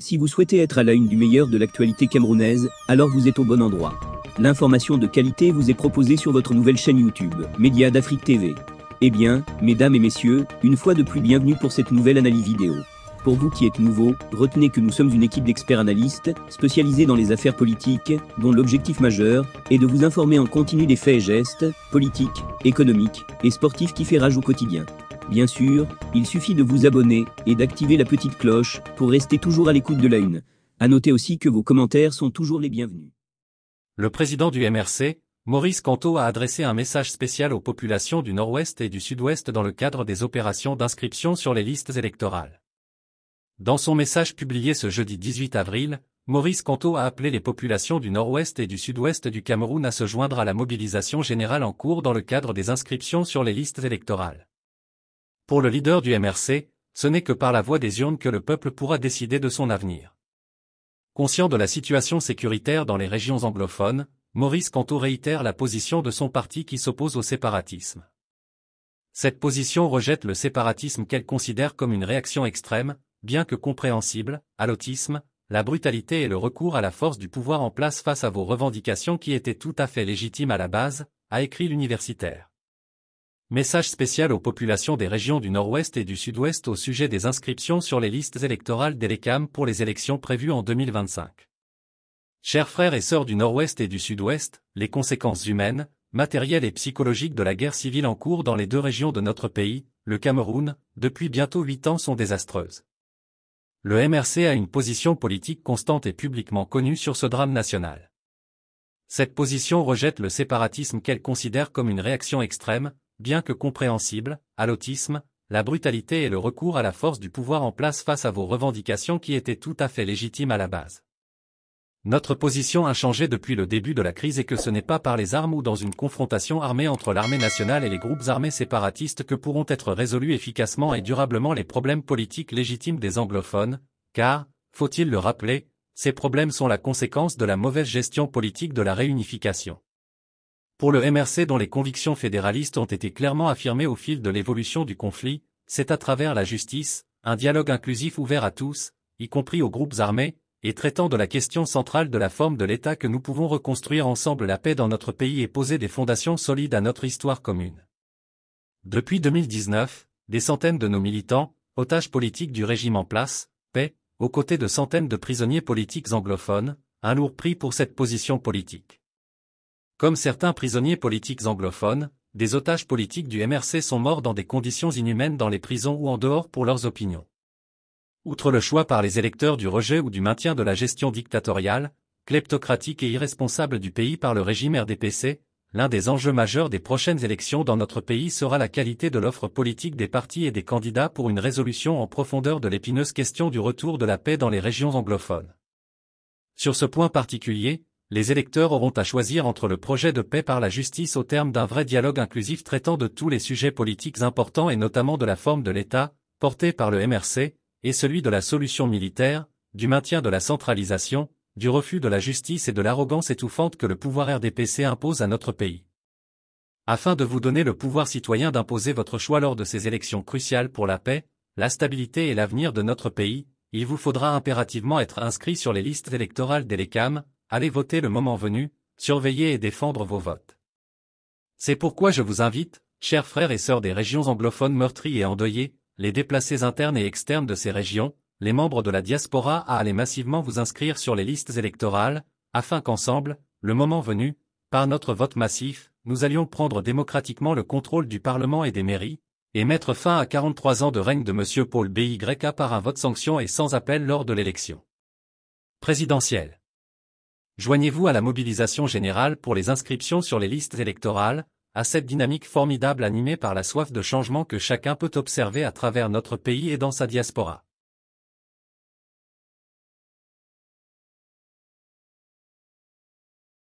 Si vous souhaitez être à la une du meilleur de l'actualité camerounaise, alors vous êtes au bon endroit. L'information de qualité vous est proposée sur votre nouvelle chaîne YouTube, Média d'Afrique TV. Eh bien, mesdames et messieurs, une fois de plus bienvenue pour cette nouvelle analyse vidéo. Pour vous qui êtes nouveau, retenez que nous sommes une équipe d'experts analystes, spécialisés dans les affaires politiques, dont l'objectif majeur est de vous informer en continu des faits et gestes, politiques, économiques et sportifs qui fait rage au quotidien. Bien sûr, il suffit de vous abonner et d'activer la petite cloche pour rester toujours à l'écoute de la une. À noter aussi que vos commentaires sont toujours les bienvenus. Le président du MRC, Maurice Canto a adressé un message spécial aux populations du Nord-Ouest et du Sud-Ouest dans le cadre des opérations d'inscription sur les listes électorales. Dans son message publié ce jeudi 18 avril, Maurice Canto a appelé les populations du Nord-Ouest et du Sud-Ouest du Cameroun à se joindre à la mobilisation générale en cours dans le cadre des inscriptions sur les listes électorales. Pour le leader du MRC, ce n'est que par la voix des urnes que le peuple pourra décider de son avenir. Conscient de la situation sécuritaire dans les régions anglophones, Maurice Canto réitère la position de son parti qui s'oppose au séparatisme. Cette position rejette le séparatisme qu'elle considère comme une réaction extrême, bien que compréhensible, à l'autisme, la brutalité et le recours à la force du pouvoir en place face à vos revendications qui étaient tout à fait légitimes à la base, a écrit l'universitaire. Message spécial aux populations des régions du Nord-Ouest et du Sud-Ouest au sujet des inscriptions sur les listes électorales des pour les élections prévues en 2025. Chers frères et sœurs du Nord-Ouest et du Sud-Ouest, les conséquences humaines, matérielles et psychologiques de la guerre civile en cours dans les deux régions de notre pays, le Cameroun, depuis bientôt huit ans sont désastreuses. Le MRC a une position politique constante et publiquement connue sur ce drame national. Cette position rejette le séparatisme qu'elle considère comme une réaction extrême, bien que compréhensible, à l'autisme, la brutalité et le recours à la force du pouvoir en place face à vos revendications qui étaient tout à fait légitimes à la base. Notre position a changé depuis le début de la crise et que ce n'est pas par les armes ou dans une confrontation armée entre l'armée nationale et les groupes armés séparatistes que pourront être résolus efficacement et durablement les problèmes politiques légitimes des anglophones, car, faut-il le rappeler, ces problèmes sont la conséquence de la mauvaise gestion politique de la réunification. Pour le MRC dont les convictions fédéralistes ont été clairement affirmées au fil de l'évolution du conflit, c'est à travers la justice, un dialogue inclusif ouvert à tous, y compris aux groupes armés, et traitant de la question centrale de la forme de l'État que nous pouvons reconstruire ensemble la paix dans notre pays et poser des fondations solides à notre histoire commune. Depuis 2019, des centaines de nos militants, otages politiques du régime en place, paix, aux côtés de centaines de prisonniers politiques anglophones, un lourd prix pour cette position politique. Comme certains prisonniers politiques anglophones, des otages politiques du MRC sont morts dans des conditions inhumaines dans les prisons ou en dehors pour leurs opinions. Outre le choix par les électeurs du rejet ou du maintien de la gestion dictatoriale, kleptocratique et irresponsable du pays par le régime RDPC, l'un des enjeux majeurs des prochaines élections dans notre pays sera la qualité de l'offre politique des partis et des candidats pour une résolution en profondeur de l'épineuse question du retour de la paix dans les régions anglophones. Sur ce point particulier, les électeurs auront à choisir entre le projet de paix par la justice au terme d'un vrai dialogue inclusif traitant de tous les sujets politiques importants et notamment de la forme de l'État, porté par le MRC, et celui de la solution militaire, du maintien de la centralisation, du refus de la justice et de l'arrogance étouffante que le pouvoir RDPC impose à notre pays. Afin de vous donner le pouvoir citoyen d'imposer votre choix lors de ces élections cruciales pour la paix, la stabilité et l'avenir de notre pays, il vous faudra impérativement être inscrit sur les listes électorales des LECAM, allez voter le moment venu, surveiller et défendre vos votes. C'est pourquoi je vous invite, chers frères et sœurs des régions anglophones meurtries et endeuillées, les déplacés internes et externes de ces régions, les membres de la diaspora à aller massivement vous inscrire sur les listes électorales, afin qu'ensemble, le moment venu, par notre vote massif, nous allions prendre démocratiquement le contrôle du Parlement et des mairies, et mettre fin à 43 ans de règne de M. Paul BYK par un vote sanction et sans appel lors de l'élection présidentielle. Joignez-vous à la mobilisation générale pour les inscriptions sur les listes électorales, à cette dynamique formidable animée par la soif de changement que chacun peut observer à travers notre pays et dans sa diaspora.